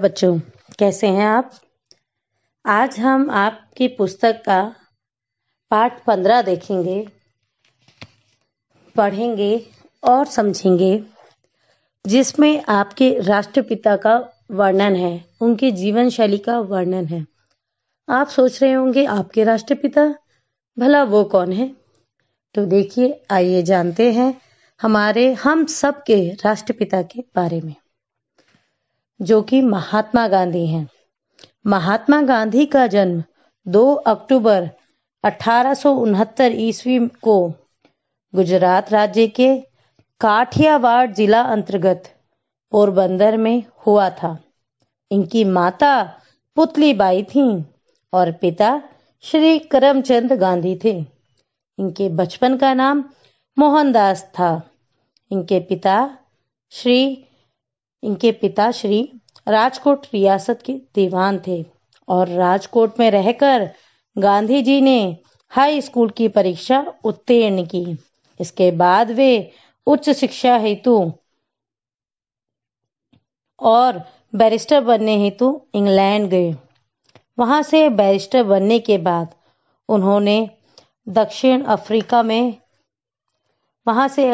बच्चों कैसे हैं आप आज हम आपकी पुस्तक का पाठ पंद्रह देखेंगे पढ़ेंगे और समझेंगे जिसमें आपके राष्ट्रपिता का वर्णन है उनकी जीवन शैली का वर्णन है आप सोच रहे होंगे आपके राष्ट्रपिता भला वो कौन है तो देखिए आइए जानते हैं हमारे हम सब के राष्ट्रपिता के बारे में जो कि महात्मा गांधी हैं महात्मा गांधी का जन्म 2 अक्टूबर अठारह ईस्वी को गुजरात राज्य के काठियावाड़ जिला अंतर्गत पोरबंदर में हुआ था इनकी माता पुतली बाई थी और पिता श्री करमचंद गांधी थे इनके बचपन का नाम मोहनदास था इनके पिता श्री इनके पिता श्री राजकोट रियासत के दीवान थे और राजकोट में रहकर गांधी जी ने हाई स्कूल की परीक्षा उत्तीर्ण की इसके बाद वे उच्च शिक्षा हेतु और बैरिस्टर बनने हेतु इंग्लैंड गए वहां से बैरिस्टर बनने के बाद उन्होंने दक्षिण अफ्रीका में वहां से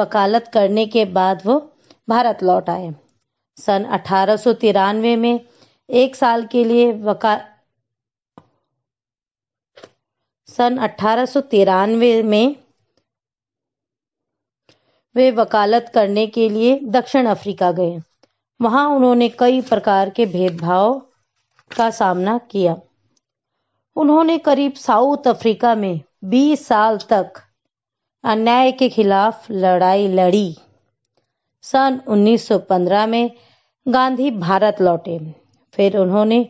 वकालत करने के बाद वो भारत लौट आए सन अठारह में एक साल के लिए वका सन अठारह में वे वकालत करने के लिए दक्षिण अफ्रीका गए वहां उन्होंने कई प्रकार के भेदभाव का सामना किया उन्होंने करीब साउथ अफ्रीका में 20 साल तक अन्याय के खिलाफ लड़ाई लड़ी सन 1915 में गांधी भारत लौटे फिर उन्होंने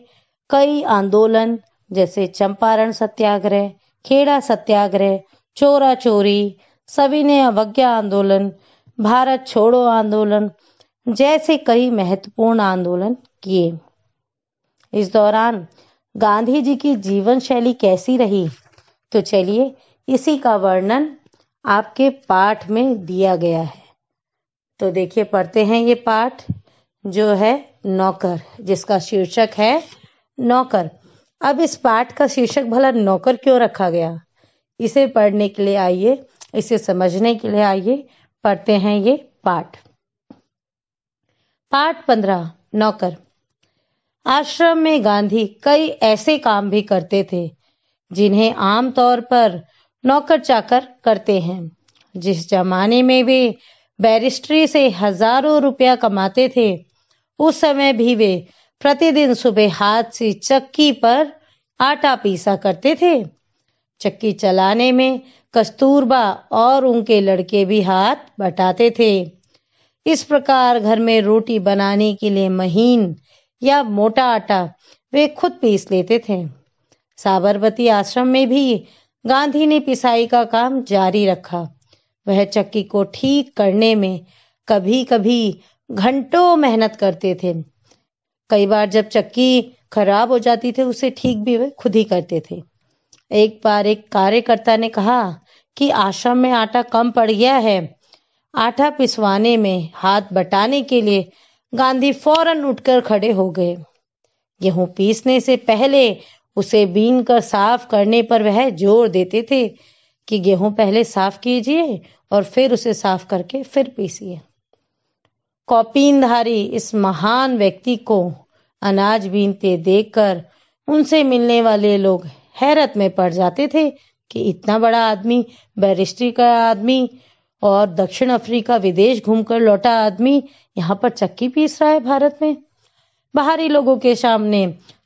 कई आंदोलन जैसे चंपारण सत्याग्रह खेड़ा सत्याग्रह चोरा चोरी सविनय अवज्ञा आंदोलन भारत छोड़ो आंदोलन जैसे कई महत्वपूर्ण आंदोलन किए इस दौरान गांधी जी की जीवन शैली कैसी रही तो चलिए इसी का वर्णन आपके पाठ में दिया गया है तो देखिए पढ़ते हैं ये पाठ जो है नौकर जिसका शीर्षक है नौकर अब इस पाठ का शीर्षक भला नौकर क्यों रखा गया इसे पढ़ने के लिए आइए इसे समझने के लिए आइए पढ़ते हैं ये पाठ पाठ पंद्रह नौकर आश्रम में गांधी कई ऐसे काम भी करते थे जिन्हें आमतौर पर नौकर चाकर करते हैं जिस जमाने में वे बैरिस्ट्री से हजारों रुपया कमाते थे उस समय भी वे प्रतिदिन सुबह हाथ से चक्की पर आटा पीसा करते थे चक्की चलाने में कस्तूरबा और उनके लड़के भी हाथ बटाते थे इस प्रकार घर में रोटी बनाने के लिए महीन या मोटा आटा वे खुद पीस लेते थे साबरमती आश्रम में भी गांधी ने पिसाई का काम जारी रखा वह चक्की को ठीक करने में कभी कभी घंटों मेहनत करते थे कई बार जब चक्की खराब हो जाती थी उसे ठीक भी वे खुद ही करते थे एक बार एक कार्यकर्ता ने कहा कि आश्रम में आटा कम पड़ गया है आटा पिसवाने में हाथ बटाने के लिए गांधी फौरन उठकर खड़े हो गए गेहूं पीसने से पहले उसे बीन कर साफ करने पर वह जोर देते थे कि गेहूं पहले साफ कीजिए और फिर उसे साफ करके फिर पीसिए कौपीनधारी इस महान व्यक्ति को अनाज बीनते देखकर उनसे मिलने वाले लोग हैरत में पड़ जाते थे कि इतना बड़ा आदमी बैरिस्ट्री का आदमी और दक्षिण अफ्रीका विदेश घूमकर लौटा आदमी यहाँ पर चक्की पीस रहा है भारत में बाहरी लोगों के सामने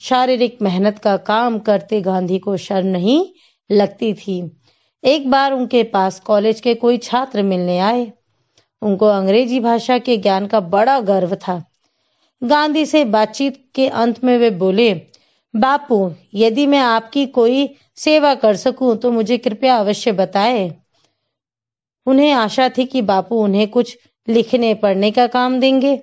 शारीरिक मेहनत का काम करते गांधी को शर्म नहीं लगती थी एक बार उनके पास कॉलेज के कोई छात्र मिलने आए उनको अंग्रेजी भाषा के ज्ञान का बड़ा गर्व था गांधी से बातचीत के अंत में वे बोले बापू यदि मैं आपकी कोई सेवा कर सकूं तो मुझे कृपया अवश्य बताएं। उन्हें आशा थी कि बापू उन्हें कुछ लिखने पढ़ने का काम देंगे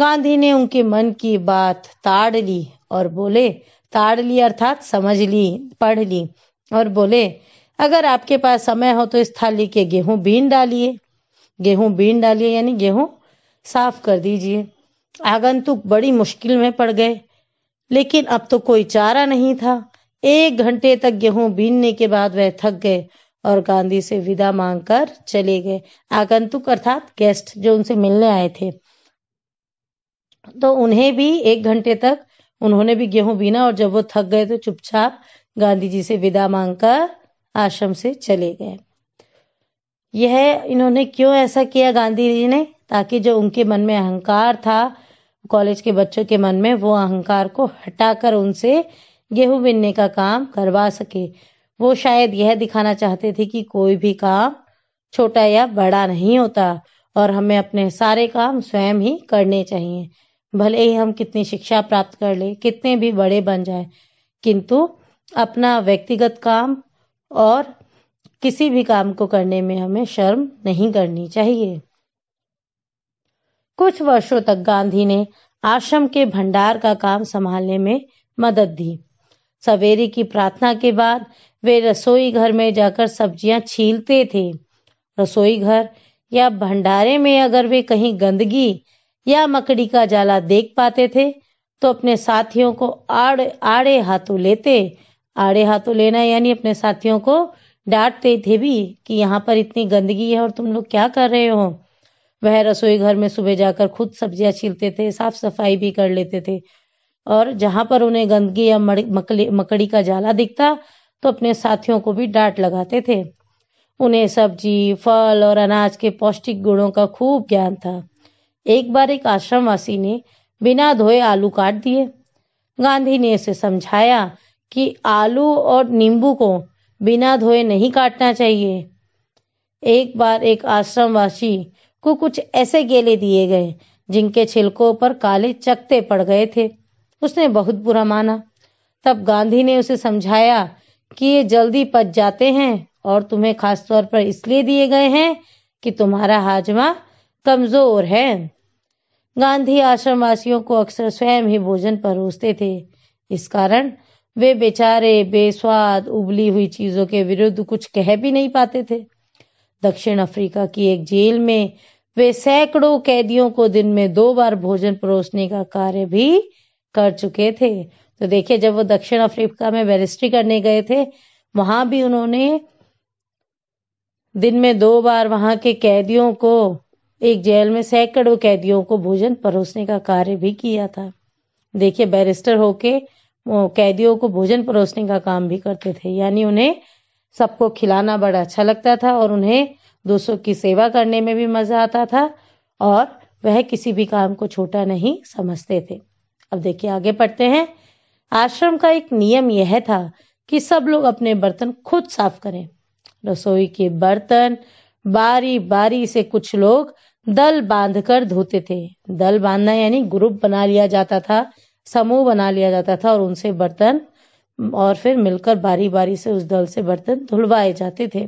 गांधी ने उनके मन की बात ताड़ ली और बोले ताड़ ली अर्थात समझ ली पढ़ ली और बोले अगर आपके पास समय हो तो इस थाली के गेहूं बीन डालिए गेहूं बीन डालिए यानी गेहूं साफ कर दीजिए आगंतुक बड़ी मुश्किल में पड़ गए लेकिन अब तो कोई चारा नहीं था एक घंटे तक गेहूं बीनने के बाद वह थक गए और गांधी से विदा मांगकर चले गए आगंतुक अर्थात गेस्ट जो उनसे मिलने आए थे तो उन्हें भी एक घंटे तक उन्होंने भी गेहूं बीना और जब वो थक गए तो चुपचाप गांधी जी से विदा मांगकर आश्रम से चले गए यह इन्होंने क्यों ऐसा किया गांधी जी ने ताकि जो उनके मन में अहंकार था कॉलेज के बच्चों के मन में वो अहंकार को हटाकर उनसे गेहूं बिनने का काम करवा सके वो शायद यह दिखाना चाहते थे कि कोई भी काम छोटा या बड़ा नहीं होता और हमें अपने सारे काम स्वयं ही करने चाहिए भले ही हम कितनी शिक्षा प्राप्त कर ले कितने भी बड़े बन जाए किंतु अपना व्यक्तिगत काम और किसी भी काम को करने में हमें शर्म नहीं करनी चाहिए कुछ वर्षों तक गांधी ने आश्रम के भंडार का काम संभालने में मदद दी सवेरे की प्रार्थना के बाद वे रसोई घर में जाकर सब्जियां छीलते थे रसोई घर या भंडारे में अगर वे कहीं गंदगी या मकड़ी का जाला देख पाते थे तो अपने साथियों को आड़े आड़े हाथों लेते आड़े हाथों लेना यानी अपने साथियों को डांटते थे भी कि यहाँ पर इतनी गंदगी है और तुम लोग क्या कर रहे हो वह रसोई घर में सुबह जाकर खुद सब्जियां छीलते थे साफ सफाई भी कर लेते थे और जहां पर उन्हें गंदगी या मकड़ी मकड़ी का जाला दिखता तो अपने साथियों को भी डांट लगाते थे उन्हें सब्जी फल और अनाज के पौष्टिक गुणों का खूब ज्ञान था एक बार एक आश्रमवासी ने बिना धोए आलू काट दिए गांधी ने इसे समझाया कि आलू और नींबू को बिना धोए नहीं काटना चाहिए एक बार एक आश्रमवासी को कुछ ऐसे केले दिए गए जिनके छिलकों पर काले चकते पड़ गए थे उसने बहुत बुरा माना तब गांधी ने उसे समझाया कि ये जल्दी पच जाते हैं और तुम्हें तौर पर इसलिए दिए गए हैं कि तुम्हारा हाजमा कमजोर है गांधी आश्रमवासियों को अक्सर स्वयं ही भोजन परोसते थे इस कारण वे बेचारे बेस्वाद उबली हुई चीजों के विरुद्ध कुछ कह भी नहीं पाते थे दक्षिण अफ्रीका की एक जेल में वे सैकड़ों कैदियों को दिन में दो बार भोजन परोसने का कार्य भी कर चुके थे तो देखिए जब वो दक्षिण अफ्रीका में बैरिस्ट्री करने गए थे वहां भी उन्होंने दिन में दो बार वहां के कैदियों को एक जेल में सैकड़ों कैदियों को भोजन परोसने का कार्य भी किया था देखिए बैरिस्टर होके कैदियों को भोजन परोसने का काम भी करते थे यानी उन्हें सबको खिलाना बड़ा अच्छा लगता था और उन्हें दूसरों की सेवा करने में भी मज़ा आता था और वह किसी भी काम को छोटा नहीं समझते थे अब देखिए आगे पढ़ते हैं आश्रम का एक नियम यह था कि सब लोग अपने बर्तन खुद साफ करें रसोई के बर्तन बारी बारी से कुछ लोग दल बांधकर धोते थे दल बांधना यानी ग्रुप बना लिया जाता था समूह बना लिया जाता था और उनसे बर्तन और फिर मिलकर बारी बारी से उस दल से बर्तन धुलवाए जाते थे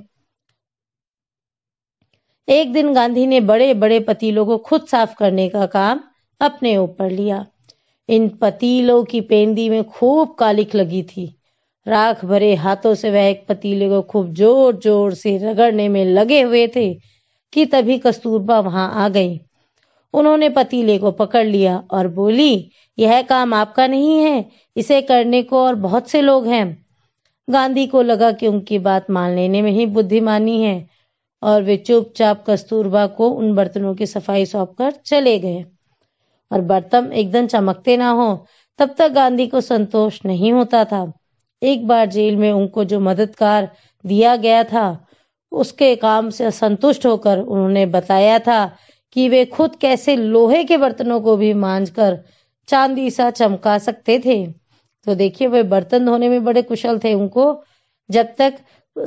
एक दिन गांधी ने बड़े बड़े पतीलों को खुद साफ करने का काम अपने ऊपर लिया इन पतीलों की पेंदी में खूब कालिख लगी थी राख भरे हाथों से वह एक पतीले को खूब जोर जोर से रगड़ने में लगे हुए थे कि तभी कस्तूरबा वहां आ गई उन्होंने पतीले को पकड़ लिया और बोली यह काम आपका नहीं है इसे करने को और बहुत से लोग हैं गांधी को लगा कि उनकी बात मान लेने में ही बुद्धिमानी है और वे चुपचाप कस्तूरबा को उन बर्तनों की सफाई सौंप कर चले गए और बर्तन एकदम चमकते ना हो तब तक गांधी को संतोष नहीं होता था एक बार जेल में उनको जो मददगार दिया गया था उसके काम से असंतुष्ट होकर उन्होंने बताया था कि वे खुद कैसे लोहे के बर्तनों को भी मांझ कर चांदी सा चमका सकते थे तो देखिए वे बर्तन धोने में बड़े कुशल थे उनको जब तक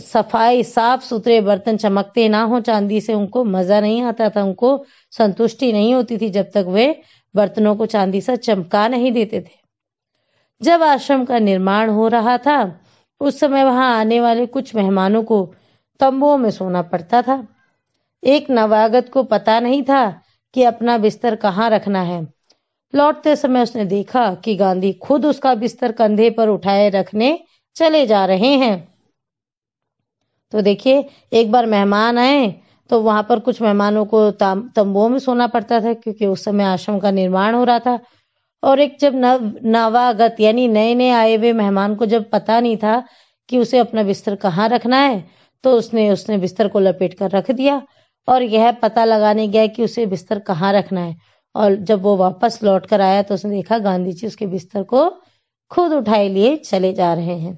सफाई साफ सुथरे बर्तन चमकते ना हो चांदी से उनको मजा नहीं आता था उनको संतुष्टि नहीं होती थी जब तक वे बर्तनों को चांदी सा चमका नहीं देते थे जब आश्रम का निर्माण हो रहा था उस समय वहां आने वाले कुछ मेहमानों को तंबुओं में सोना पड़ता था एक नवागत को पता नहीं था कि अपना बिस्तर कहाँ रखना है लौटते समय उसने देखा कि गांधी खुद उसका बिस्तर कंधे पर उठाए रखने चले जा रहे हैं तो देखिए एक बार मेहमान आए तो वहां पर कुछ मेहमानों को तंबुओं में सोना पड़ता था क्योंकि उस समय आश्रम का निर्माण हो रहा था और एक जब नव नवागत यानी नए नए आए हुए मेहमान को जब पता नहीं था कि उसे अपना बिस्तर कहाँ रखना है तो उसने उसने बिस्तर को लपेट कर रख दिया और यह पता लगाने गया कि उसे बिस्तर कहाँ रखना है और जब वो वापस लौट कर आया तो उसने देखा गांधी जी उसके बिस्तर को खुद उठाए लिए चले जा रहे हैं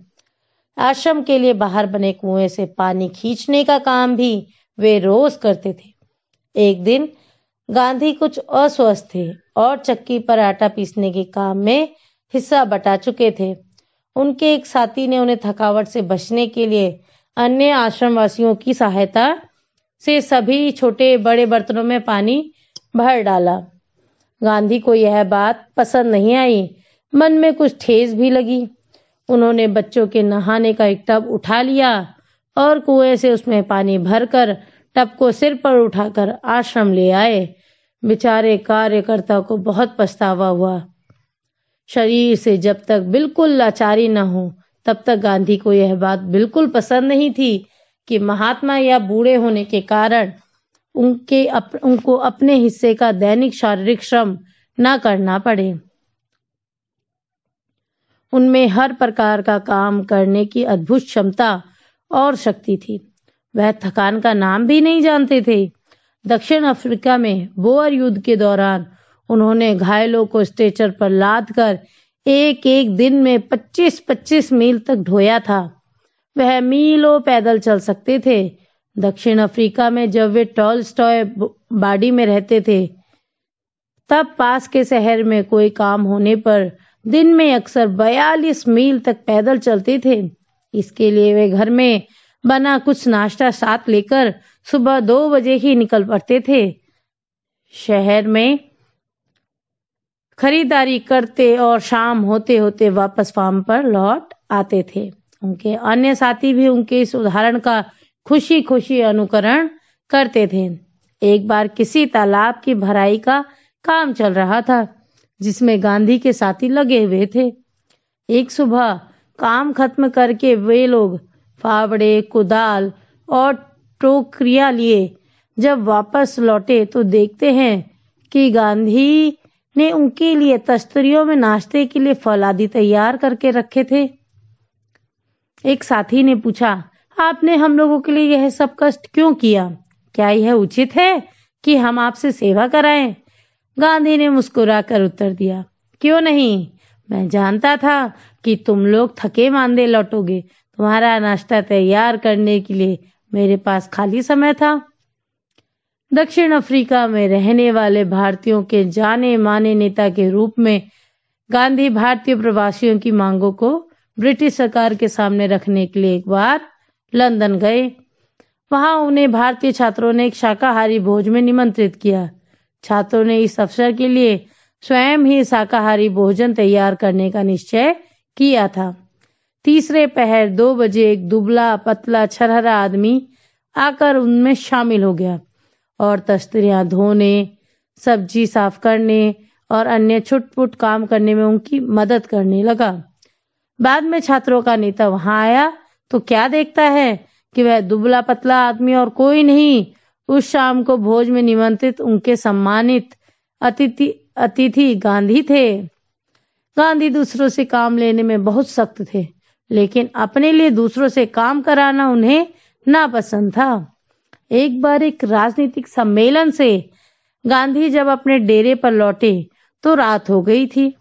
आश्रम के लिए बाहर बने कुएं से पानी खींचने का काम भी वे रोज करते थे एक दिन गांधी कुछ अस्वस्थ थे और चक्की पर आटा पीसने के काम में हिस्सा बटा चुके थे उनके एक साथी ने उन्हें थकावट से बचने के लिए अन्य आश्रमवासियों की सहायता से सभी छोटे बड़े बर्तनों में पानी भर डाला गांधी को यह बात पसंद नहीं आई मन में कुछ ठेस भी लगी उन्होंने बच्चों के नहाने का एक टब उठा लिया और कुएं से उसमें पानी भरकर टब को सिर पर उठाकर आश्रम ले आए बेचारे कार्यकर्ता को बहुत पछतावा हुआ शरीर से जब तक बिल्कुल लाचारी न हो तब तक गांधी को यह बात बिल्कुल पसंद नहीं थी कि महात्मा या बूढ़े होने के कारण उनके अप, उनको अपने हिस्से का दैनिक शारीरिक श्रम न करना पड़े उनमें हर प्रकार का काम करने की अद्भुत क्षमता और शक्ति थी वह थकान का नाम भी नहीं जानते थे दक्षिण अफ्रीका में बोअर युद्ध के दौरान उन्होंने घायलों को स्ट्रेचर पर लाद कर एक एक दिन में 25-25 मील तक ढोया था वह मीलों पैदल चल सकते थे दक्षिण अफ्रीका में जब वे टॉल स्टॉय बाडी में रहते थे तब पास के शहर में कोई काम होने पर दिन में अक्सर बयालीस मील तक पैदल चलते थे इसके लिए वे घर में बना कुछ नाश्ता साथ लेकर सुबह दो बजे ही निकल पड़ते थे शहर में खरीदारी करते और शाम होते होते वापस फार्म पर लौट आते थे उनके अन्य साथी भी उनके इस उदाहरण का खुशी खुशी अनुकरण करते थे एक बार किसी तालाब की भराई का काम चल रहा था जिसमें गांधी के साथी लगे हुए थे एक सुबह काम खत्म करके वे लोग फावड़े कुदाल और टोकरिया लिए जब वापस लौटे तो देखते हैं कि गांधी ने उनके लिए तस्तरियों में नाश्ते के लिए फल आदि तैयार करके रखे थे एक साथी ने पूछा आपने हम लोगों के लिए यह सब कष्ट क्यों किया क्या यह उचित है कि हम आपसे सेवा कराएं गांधी ने मुस्कुराकर उत्तर दिया क्यों नहीं मैं जानता था कि तुम लोग थके मांदे लौटोगे तुम्हारा नाश्ता तैयार करने के लिए मेरे पास खाली समय था दक्षिण अफ्रीका में रहने वाले भारतीयों के जाने माने नेता के रूप में गांधी भारतीय प्रवासियों की मांगों को ब्रिटिश सरकार के सामने रखने के लिए एक बार लंदन गए वहां उन्हें भारतीय छात्रों ने एक शाकाहारी भोज में निमंत्रित किया छात्रों ने इस अवसर के लिए स्वयं ही शाकाहारी भोजन तैयार करने का निश्चय किया था तीसरे पहर दो बजे एक दुबला पतला छरहरा आदमी आकर उनमें शामिल हो गया और तस्तरिया धोने सब्जी साफ करने और अन्य छुटपुट काम करने में उनकी मदद करने लगा बाद में छात्रों का नेता वहां आया तो क्या देखता है कि वह दुबला पतला आदमी और कोई नहीं उस शाम को भोज में निमंत्रित उनके सम्मानित अतिथि अतिथि गांधी थे गांधी दूसरों से काम लेने में बहुत सख्त थे लेकिन अपने लिए दूसरों से काम कराना उन्हें नापसंद था एक बार एक राजनीतिक सम्मेलन से गांधी जब अपने डेरे पर लौटे तो रात हो गई थी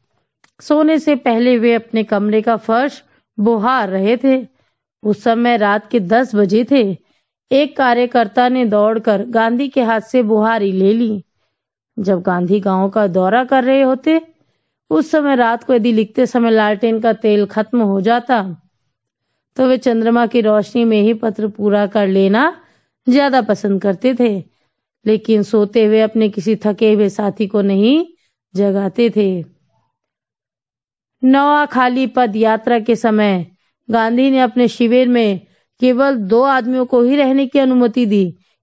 सोने से पहले वे अपने कमरे का फर्श बुहार रहे थे उस समय रात के दस बजे थे एक कार्यकर्ता ने दौड़कर गांधी के हाथ से बुहारी ले ली जब गांधी गांव का दौरा कर रहे होते उस समय रात को यदि लिखते समय लालटेन का तेल खत्म हो जाता तो वे चंद्रमा की रोशनी में ही पत्र पूरा कर लेना ज्यादा पसंद करते थे लेकिन सोते हुए अपने किसी थके हुए साथी को नहीं जगाते थे खाली पद यात्रा के समय गांधी ने अपने शिविर में केवल दो आदमियों को ही रहने की अनुमति दी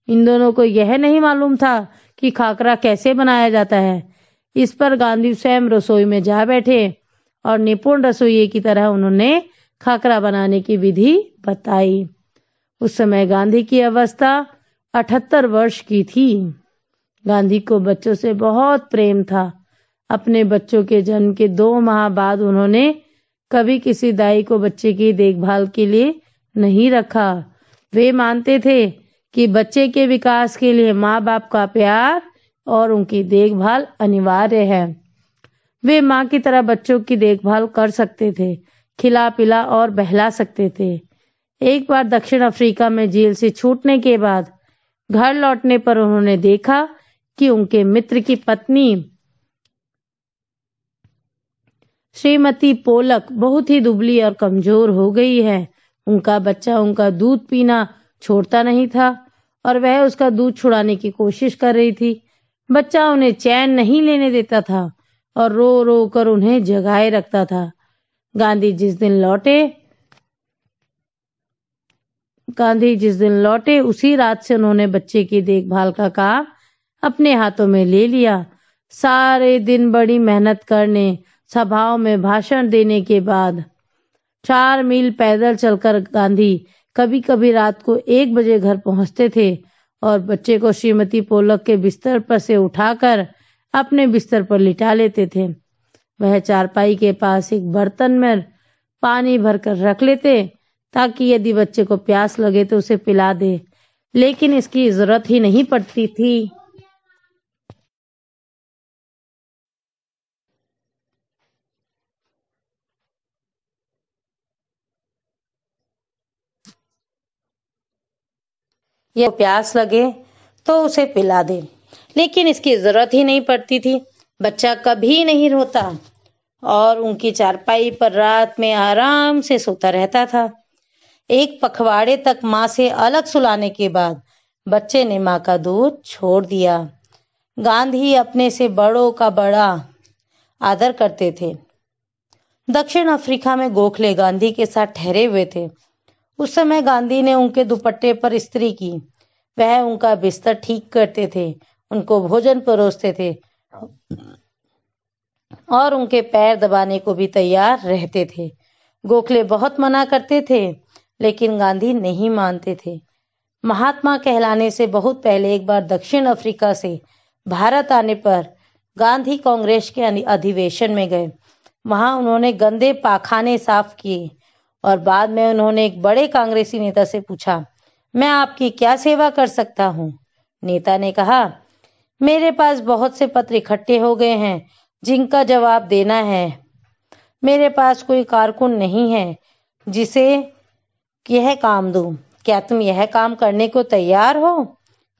इन दोनों को यह नहीं मालूम था कि खाकरा कैसे बनाया जाता है इस पर गांधी स्वयं रसोई में जा बैठे और निपुण रसोई की तरह उन्होंने खाकरा बनाने की विधि बताई उस समय गांधी की अवस्था अठहत्तर वर्ष की थी गांधी को बच्चों से बहुत प्रेम था अपने बच्चों के जन्म के दो माह बाद उन्होंने कभी किसी दाई को बच्चे की देखभाल के लिए नहीं रखा वे मानते थे कि बच्चे के विकास के लिए माँ बाप का प्यार और उनकी देखभाल अनिवार्य है वे माँ की तरह बच्चों की देखभाल कर सकते थे खिला पिला और बहला सकते थे एक बार दक्षिण अफ्रीका में जेल से छूटने के बाद घर लौटने पर उन्होंने देखा कि उनके मित्र की पत्नी श्रीमती पोलक बहुत ही दुबली और कमजोर हो गई है उनका बच्चा उनका दूध पीना छोड़ता नहीं था और वह उसका दूध छुड़ाने की कोशिश कर रही थी बच्चा उन्हें चैन नहीं लेने देता था और रो रो कर उन्हें जगाए रखता था गांधी जिस दिन लौटे गांधी जिस दिन लौटे उसी रात से उन्होंने बच्चे की देखभाल का काम अपने हाथों में ले लिया सारे दिन बड़ी मेहनत करने सभाओं में भाषण देने के बाद चार मील पैदल चलकर गांधी कभी कभी रात को एक बजे घर पहुंचते थे और बच्चे को श्रीमती पोलक के बिस्तर पर से उठाकर अपने बिस्तर पर लिटा लेते थे वह चारपाई के पास एक बर्तन में पानी भरकर रख लेते ताकि यदि बच्चे को प्यास लगे तो उसे पिला दे लेकिन इसकी जरूरत ही नहीं पड़ती थी या प्यास लगे तो उसे पिला दे लेकिन इसकी ज़रूरत ही नहीं पड़ती थी बच्चा कभी नहीं रोता और उनकी चारपाई पर रात में आराम से सोता रहता था एक पखवाड़े तक माँ से अलग सुलाने के बाद बच्चे ने माँ का दूध छोड़ दिया गांधी अपने से बड़ों का बड़ा आदर करते थे दक्षिण अफ्रीका में गोखले गांधी के साथ ठहरे हुए थे उस समय गांधी ने उनके दुपट्टे पर स्त्री की वह उनका बिस्तर ठीक करते थे उनको भोजन परोसते थे और उनके पैर दबाने को भी तैयार रहते थे गोखले बहुत मना करते थे लेकिन गांधी नहीं मानते थे महात्मा कहलाने से बहुत पहले एक बार दक्षिण अफ्रीका से भारत आने पर गांधी कांग्रेस के अधिवेशन में गए वहां उन्होंने गंदे पाखाने साफ किए और बाद में उन्होंने एक बड़े कांग्रेसी नेता से पूछा मैं आपकी क्या सेवा कर सकता हूँ नेता ने कहा मेरे पास बहुत से पत्र इकट्ठे हो गए हैं जिनका जवाब देना है मेरे पास कोई कारकुन नहीं है जिसे यह काम दू क्या तुम यह काम करने को तैयार हो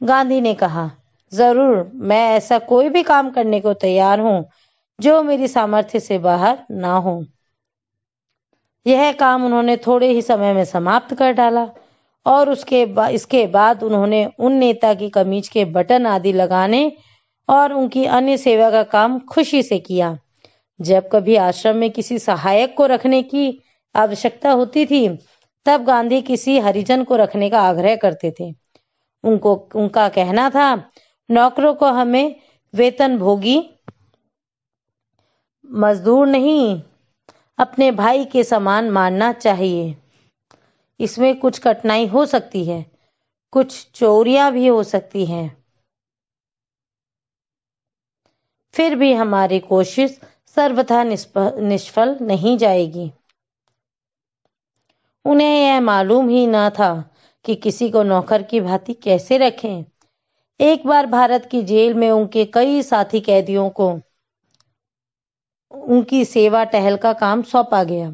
गांधी ने कहा जरूर मैं ऐसा कोई भी काम करने को तैयार हूँ जो मेरी सामर्थ्य से बाहर ना हो यह काम उन्होंने थोड़े ही समय में समाप्त कर डाला और उसके बा, इसके बाद उन्होंने उन नेता की कमीज के बटन आदि लगाने और उनकी अन्य सेवा का काम खुशी से किया जब कभी आश्रम में किसी सहायक को रखने की आवश्यकता होती थी तब गांधी किसी हरिजन को रखने का आग्रह करते थे उनको उनका कहना था नौकरों को हमें वेतन भोगी मजदूर नहीं अपने भाई के समान मानना चाहिए इसमें कुछ कठिनाई हो सकती है कुछ चोरियां भी हो सकती हैं फिर भी हमारी कोशिश सर्वथा निष्फल नहीं जाएगी उन्हें यह मालूम ही ना था कि किसी को नौकर की भांति कैसे रखें एक बार भारत की जेल में उनके कई साथी कैदियों को उनकी सेवा टहल का काम सौंपा गया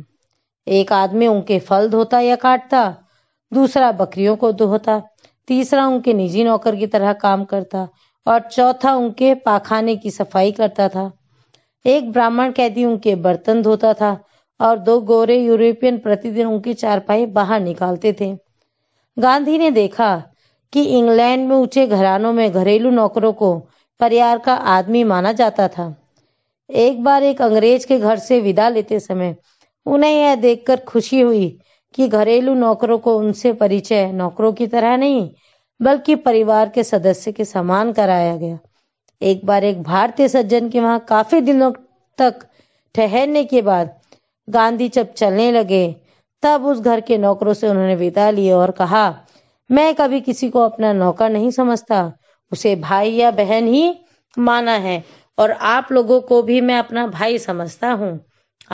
एक आदमी उनके फल धोता या काटता दूसरा बकरियों को धोता तीसरा उनके निजी नौकर की तरह काम करता और चौथा उनके पाखाने की सफाई करता था एक ब्राह्मण कैदी उनके बर्तन धोता था और दो गोरे यूरोपियन प्रतिदिन उनकी चारपाई बाहर निकालते थे गांधी ने देखा कि इंग्लैंड में ऊंचे घरानों में घरेलू नौकरों को परिवार का आदमी माना जाता था एक बार एक अंग्रेज के घर से विदा लेते समय उन्हें यह देखकर खुशी हुई कि घरेलू नौकरों को उनसे परिचय नौकरों की तरह नहीं बल्कि परिवार के सदस्य के समान कराया गया एक बार एक भारतीय सज्जन के वहां काफी दिनों तक ठहरने के बाद गांधी जब चलने लगे तब उस घर के नौकरों से उन्होंने विदा लिए और कहा मैं कभी किसी को अपना नौकर नहीं समझता उसे भाई या बहन ही माना है और आप लोगों को भी मैं अपना भाई समझता हूँ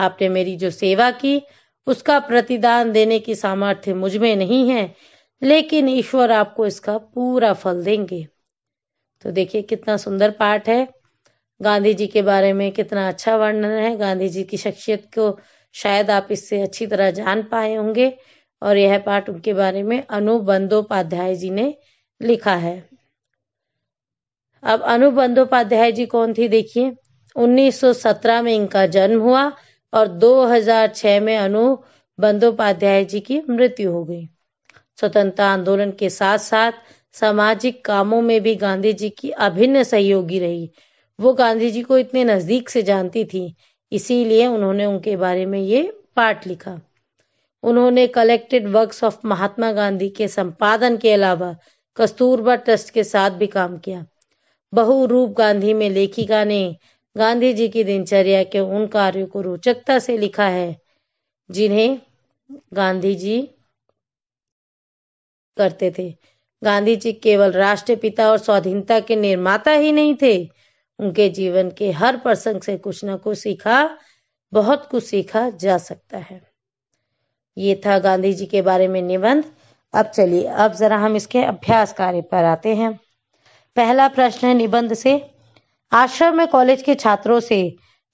आपने मेरी जो सेवा की उसका प्रतिदान देने की सामर्थ्य मुझ में नहीं है लेकिन ईश्वर आपको इसका पूरा फल देंगे तो देखिए कितना सुंदर पाठ है गांधी जी के बारे में कितना अच्छा वर्णन है गांधी जी की शख्सियत को शायद आप इससे अच्छी तरह जान पाए होंगे और यह पाठ उनके बारे में अनुबंधोपाध्याय जी ने लिखा है अब अनु जी कौन थी देखिए 1917 में इनका जन्म हुआ और 2006 में अनु बंदोपाध्याय जी की मृत्यु हो गई स्वतंत्रता आंदोलन के साथ साथ सामाजिक कामों में भी गांधी जी की अभिन्न सहयोगी रही वो गांधी जी को इतने नजदीक से जानती थी इसीलिए उन्होंने उनके बारे में ये पाठ लिखा उन्होंने collected works of Mahatma Gandhi के संपादन के अलावा कस्तूरबा ट्रस्ट के साथ भी काम किया बहु रूप गांधी में लेखिका ने गांधी जी की दिनचर्या के उन कार्यों को रोचकता से लिखा है जिन्हें गांधी जी करते थे गांधी जी केवल राष्ट्रपिता और स्वाधीनता के निर्माता ही नहीं थे उनके जीवन के हर प्रसंग से कुछ ना कुछ सीखा बहुत कुछ सीखा जा सकता है ये था गांधी जी के बारे में निबंध अब चलिए अब जरा हम इसके अभ्यास कार्य पर आते हैं पहला प्रश्न है निबंध से आश्रम में कॉलेज के छात्रों से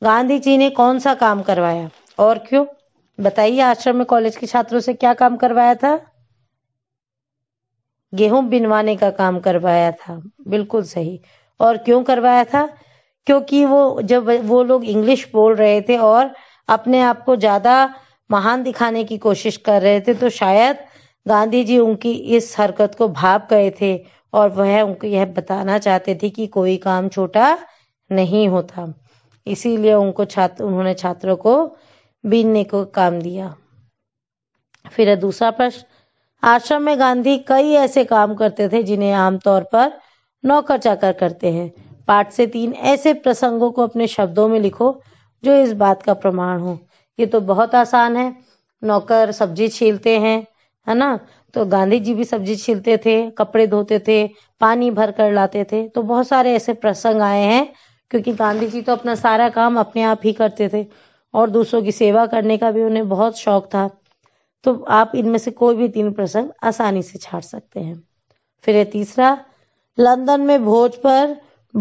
गांधी जी ने कौन सा काम करवाया और क्यों बताइए आश्रम में कॉलेज के छात्रों से क्या काम करवाया था गेहूं बिनवाने का काम करवाया था बिल्कुल सही और क्यों करवाया था क्योंकि वो जब वो लोग इंग्लिश बोल रहे थे और अपने आप को ज्यादा महान दिखाने की कोशिश कर रहे थे तो शायद गांधी जी उनकी इस हरकत को भाप गए थे और वह उनको यह बताना चाहते थे कि कोई काम छोटा नहीं होता इसीलिए उनको छात्र उन्होंने छात्रों को बीनने को काम दिया फिर दूसरा प्रश्न आश्रम में गांधी कई ऐसे काम करते थे जिन्हें आमतौर पर नौकर चाकर करते हैं पाठ से तीन ऐसे प्रसंगों को अपने शब्दों में लिखो जो इस बात का प्रमाण हो ये तो बहुत आसान है नौकर सब्जी छीलते हैं है ना तो गांधी जी भी सब्जी छीलते थे कपड़े धोते थे पानी भर कर लाते थे तो बहुत सारे ऐसे प्रसंग आए हैं क्योंकि गांधी जी तो अपना सारा काम अपने आप ही करते थे और दूसरों की सेवा करने का भी उन्हें बहुत शौक था तो आप इनमें से कोई भी तीन प्रसंग आसानी से छाट सकते हैं फिर है तीसरा लंदन में भोज पर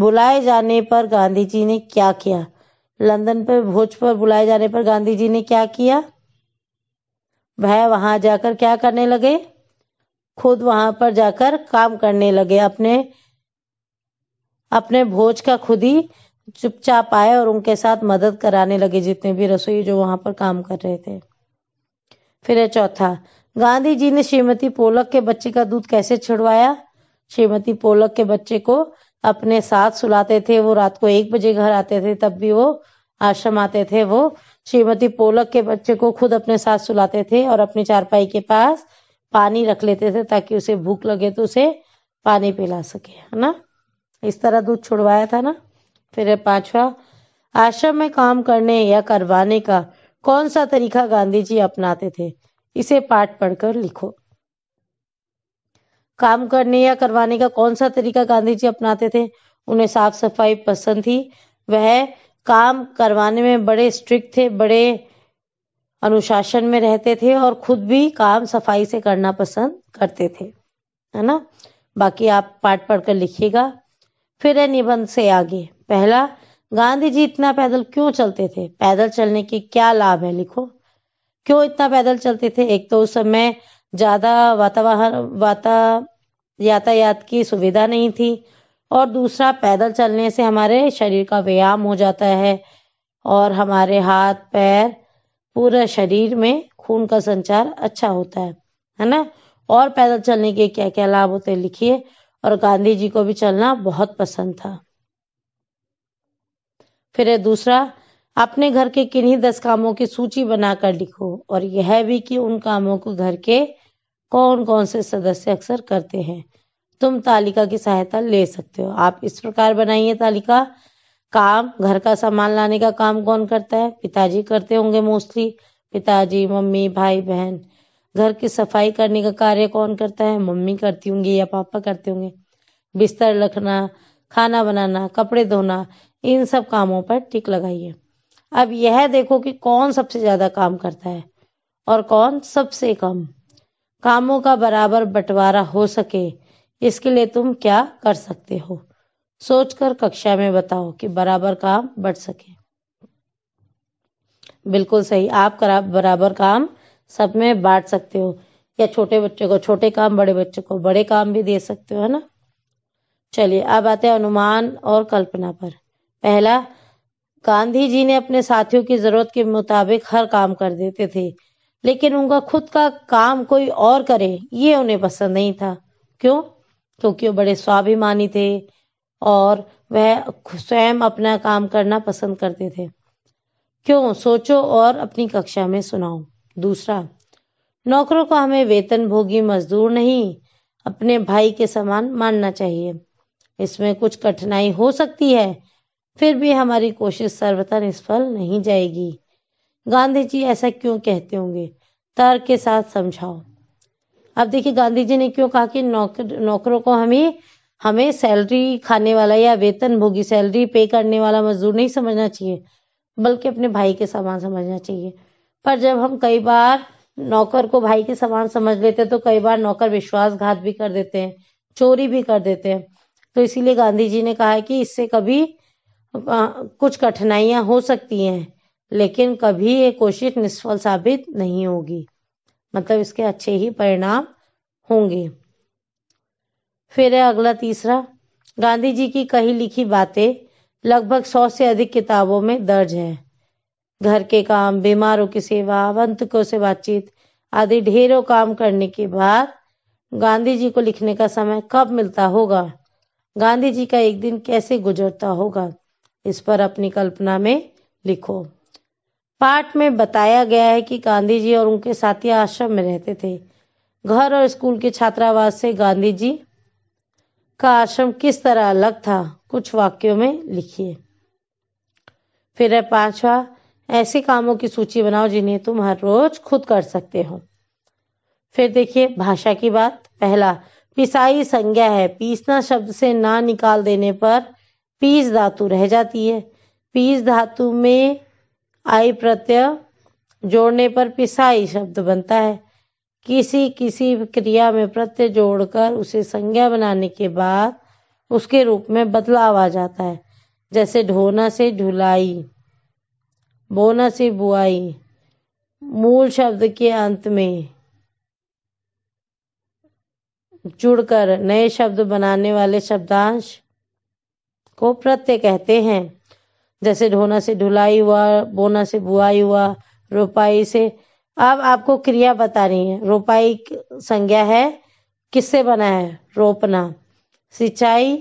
बुलाए जाने पर गांधी जी ने क्या किया लंदन पर भोज पर बुलाए जाने पर गांधी जी ने क्या किया वह वहां जाकर क्या करने लगे खुद वहां पर जाकर काम करने लगे अपने अपने भोज का खुद ही चुपचाप आए और उनके साथ मदद कराने लगे जितने भी रसोई जो वहां पर काम कर रहे थे फिर है चौथा गांधी जी ने श्रीमती पोलक के बच्चे का दूध कैसे छिड़वाया श्रीमती पोलक के बच्चे को अपने साथ सुलाते थे वो रात को एक बजे घर आते थे तब भी वो आश्रम आते थे वो श्रीमती पोलक के बच्चे को खुद अपने साथ सुलाते थे और अपनी चारपाई के पास पानी रख लेते थे ताकि उसे भूख लगे तो उसे पानी पिला सके है ना इस तरह दूध छुड़वाया था ना फिर पांचवा आश्रम में काम करने या करवाने का कौन सा तरीका गांधी जी अपनाते थे इसे पाठ पढ़कर लिखो काम करने या करवाने का कौन सा तरीका गांधी जी अपनाते थे उन्हें साफ सफाई पसंद थी वह काम करवाने में बड़े स्ट्रिक्ट थे बड़े अनुशासन में रहते थे और खुद भी काम सफाई से करना पसंद करते थे है ना बाकी आप पाठ पढ़कर लिखिएगा फिर है निबंध से आगे पहला गांधी जी इतना पैदल क्यों चलते थे पैदल चलने के क्या लाभ है लिखो क्यों इतना पैदल चलते थे एक तो उस समय ज्यादा वातावरण वाता यातायात की सुविधा नहीं थी और दूसरा पैदल चलने से हमारे शरीर का व्यायाम हो जाता है और हमारे हाथ पैर पूरा शरीर में खून का संचार अच्छा होता है है ना और पैदल चलने के क्या क्या लाभ होते हैं लिखिए और गांधी जी को भी चलना बहुत पसंद था फिर है दूसरा अपने घर के किन्हीं दस कामों की सूची बनाकर लिखो और यह भी कि उन कामों को घर के कौन कौन से सदस्य अक्सर करते हैं तुम तालिका की सहायता ले सकते हो आप इस प्रकार बनाइए तालिका काम घर का सामान लाने का काम कौन करता है पिताजी करते होंगे मोस्टली पिताजी मम्मी भाई बहन घर की सफाई करने का कार्य कौन करता है मम्मी करती होंगी या पापा करते होंगे बिस्तर रखना खाना बनाना कपड़े धोना इन सब कामों पर टिक लगाइए अब यह देखो कि कौन सबसे ज्यादा काम करता है और कौन सबसे कम कामों का बराबर बंटवारा हो सके इसके लिए तुम क्या कर सकते हो सोचकर कक्षा में बताओ कि बराबर काम बढ़ सके बिल्कुल सही आप करा बराबर काम सब में बांट सकते हो या छोटे बच्चे को छोटे काम बड़े बच्चे को बड़े काम भी दे सकते हो है ना चलिए अब आते हैं अनुमान और कल्पना पर पहला गांधी जी ने अपने साथियों की जरूरत के मुताबिक हर काम कर देते थे लेकिन उनका खुद का काम कोई और करे ये उन्हें पसंद नहीं था क्यों क्योंकि वो बड़े स्वाभिमानी थे और वह स्वयं अपना काम करना पसंद करते थे क्यों सोचो और अपनी कक्षा में सुनाओ दूसरा नौकरों को हमें वेतन भोगी मजदूर नहीं अपने भाई के समान मानना चाहिए इसमें कुछ कठिनाई हो सकती है फिर भी हमारी कोशिश सर्वथा निष्फल नहीं जाएगी गांधी जी ऐसा क्यों कहते होंगे तर्क के साथ समझाओ अब देखिए गांधी जी ने क्यों कहा कि नौकर नौकरों को हमें हमें सैलरी खाने वाला या वेतन भोगी सैलरी पे करने वाला मजदूर नहीं समझना चाहिए बल्कि अपने भाई के समान समझना चाहिए पर जब हम कई बार नौकर को भाई के समान समझ लेते हैं तो कई बार नौकर विश्वासघात भी कर देते हैं चोरी भी कर देते हैं तो इसीलिए गांधी जी ने कहा है कि इससे कभी कुछ कठिनाइयां हो सकती हैं लेकिन कभी ये कोशिश निष्फल साबित नहीं होगी मतलब इसके अच्छे ही परिणाम होंगे फिर है अगला तीसरा गांधी जी की कही लिखी बातें लगभग सौ से अधिक किताबों में दर्ज है घर के काम बीमारों की सेवा आगंतुकों से बातचीत आदि ढेरों काम करने के बाद गांधी जी को लिखने का समय कब मिलता होगा गांधी जी का एक दिन कैसे गुजरता होगा इस पर अपनी कल्पना में लिखो पाठ में बताया गया है कि गांधी जी और उनके साथी आश्रम में रहते थे घर और स्कूल के छात्रावास से गांधी जी का आश्रम किस तरह अलग था कुछ वाक्यों में लिखिए फिर है पांचवा ऐसे कामों की सूची बनाओ जिन्हें तुम हर रोज खुद कर सकते हो फिर देखिए भाषा की बात पहला पिसाई संज्ञा है पीसना शब्द से ना निकाल देने पर पीस धातु रह जाती है पीस धातु में आई प्रत्यय जोड़ने पर पिसाई शब्द बनता है किसी किसी क्रिया में प्रत्यय जोड़कर उसे संज्ञा बनाने के बाद उसके रूप में बदलाव आ जाता है जैसे ढोना से ढुलाई बोना से बुआई मूल शब्द के अंत में जुड़कर नए शब्द बनाने वाले शब्दांश को प्रत्यय कहते हैं जैसे ढोना से ढुलाई हुआ बोना से बुआई हुआ रोपाई से अब आपको क्रिया बता रही है रोपाई संज्ञा है किससे बना है रोपना सिंचाई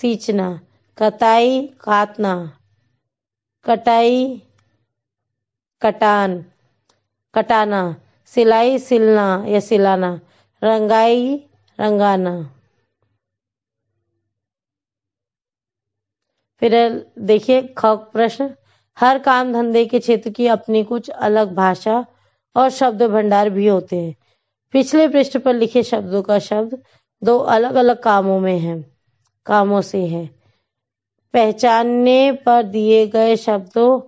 सींचना कताई कातना कटाई कटान कटाना सिलाई सिलना या सिलाना रंगाई रंगाना फिर देखिए ख प्रश्न हर काम धंधे के क्षेत्र की अपनी कुछ अलग भाषा और शब्द भंडार भी होते हैं पिछले पृष्ठ पर लिखे शब्दों का शब्द दो अलग अलग कामों में है कामों से है पहचानने पर दिए गए शब्दों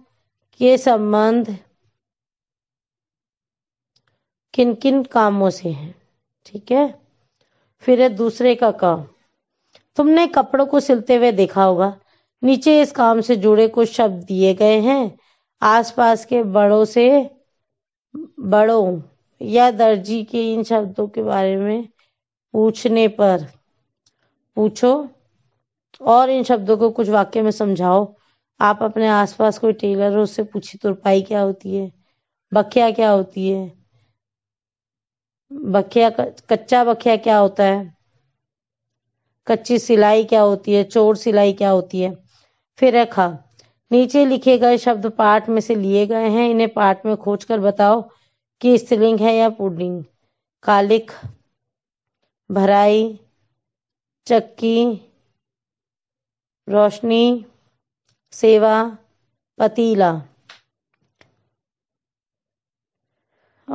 के संबंध किन किन कामों से है ठीक है फिर है दूसरे का काम तुमने कपड़ों को सिलते हुए देखा होगा नीचे इस काम से जुड़े कुछ शब्द दिए गए हैं आसपास के बड़ों से बड़ों या दर्जी के इन शब्दों के बारे में पूछने पर पूछो और इन शब्दों को कुछ वाक्य में समझाओ आप अपने आसपास कोई टेलर हो उससे पूछिए तुरपाई क्या होती है बखिया क्या होती है बखिया कच्चा बखिया क्या होता है कच्ची सिलाई क्या होती है चोर सिलाई क्या होती है फिर है खा नीचे लिखे गए शब्द पाठ में से लिए गए हैं इन्हें पाठ में खोज कर बताओ कि स्त्रीलिंग है या पुडिंग कालिक भराई चक्की रोशनी सेवा पतीला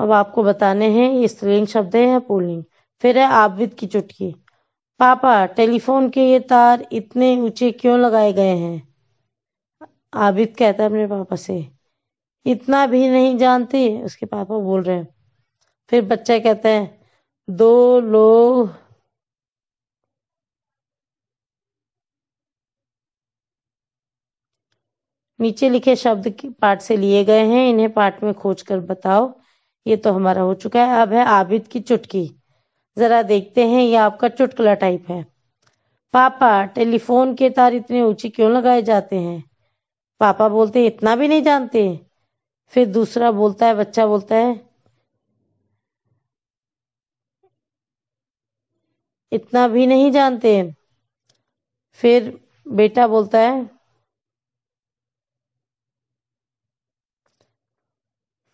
अब आपको बताने हैं ये स्त्रीलिंग शब्द है या पुलिंग फिर है आबिद की चुटकी पापा टेलीफोन के ये तार इतने ऊंचे क्यों लगाए गए हैं आबिद कहता है अपने पापा से इतना भी नहीं जानती उसके पापा बोल रहे हैं फिर बच्चा कहता है दो लोग नीचे लिखे शब्द पाठ से लिए गए हैं इन्हें पाठ में खोज कर बताओ ये तो हमारा हो चुका है अब है आबिद की चुटकी जरा देखते हैं ये आपका चुटकुला टाइप है पापा टेलीफोन के तार इतने ऊंचे क्यों लगाए जाते हैं पापा बोलते हैं इतना भी नहीं जानते फिर दूसरा बोलता है बच्चा बोलता है इतना भी नहीं जानते फिर बेटा बोलता है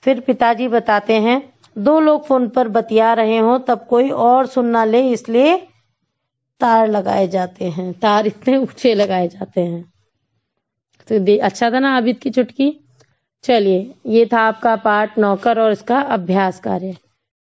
फिर पिताजी बताते हैं दो लोग फोन पर बतिया रहे हों तब कोई और सुनना ले इसलिए तार लगाए जाते हैं तार इतने ऊंचे लगाए जाते हैं तो अच्छा था ना आबिद की चुटकी चलिए ये था आपका पाठ नौकर और इसका अभ्यास कार्य